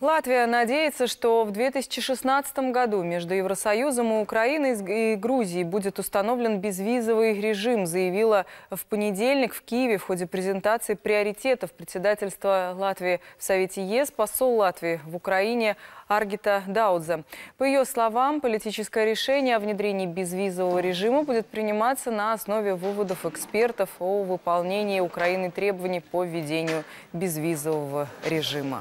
Латвия надеется, что в 2016 году между Евросоюзом и Украиной и Грузией будет установлен безвизовый режим, заявила в понедельник в Киеве в ходе презентации приоритетов председательства Латвии в Совете ЕС посол Латвии в Украине Аргита Даудзе. По ее словам, политическое решение о внедрении безвизового режима будет приниматься на основе выводов экспертов о выполнении Украины требований по введению безвизового режима.